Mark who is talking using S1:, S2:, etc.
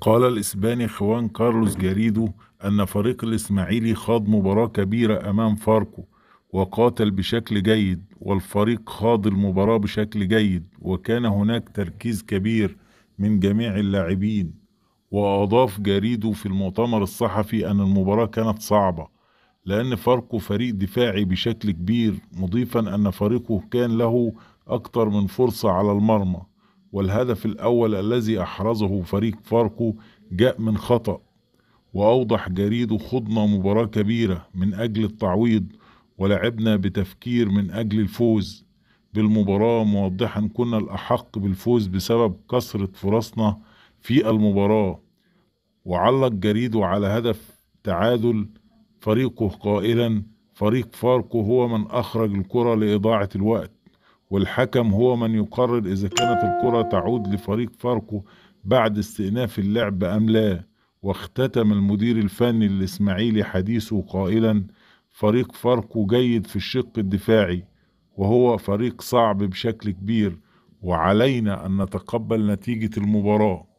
S1: قال الإسباني خوان كارلوس جاريدو أن فريق الإسماعيلي خاض مباراة كبيرة أمام فاركو وقاتل بشكل جيد والفريق خاض المباراة بشكل جيد وكان هناك تركيز كبير من جميع اللاعبين وأضاف جاريدو في المؤتمر الصحفي أن المباراة كانت صعبة لأن فاركو فريق دفاعي بشكل كبير مضيفا أن فريقه كان له أكثر من فرصة على المرمى والهدف الأول الذي أحرزه فريق فاركو جاء من خطأ وأوضح جريده خضنا مباراة كبيرة من أجل التعويض ولعبنا بتفكير من أجل الفوز بالمباراة موضحا كنا الأحق بالفوز بسبب كثرة فرصنا في المباراة وعلق جريده على هدف تعادل فريقه قائلا فريق فاركو هو من أخرج الكرة لإضاعة الوقت والحكم هو من يقرر إذا كانت الكرة تعود لفريق فاركو بعد استئناف اللعب أم لا واختتم المدير الفني الإسماعيلي حديثه قائلا فريق فاركو جيد في الشق الدفاعي وهو فريق صعب بشكل كبير وعلينا أن نتقبل نتيجة المباراة